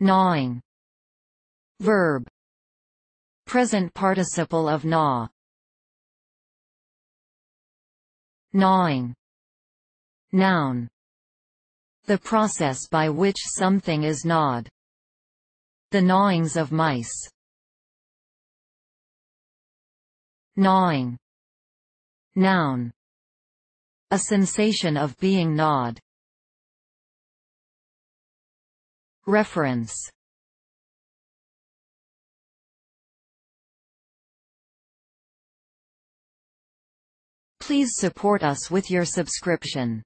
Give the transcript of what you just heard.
Gnawing. Verb. Present participle of gnaw. Gnawing. Noun. The process by which something is gnawed. The gnawings of mice. Gnawing. Noun. A sensation of being gnawed. Reference Please support us with your subscription.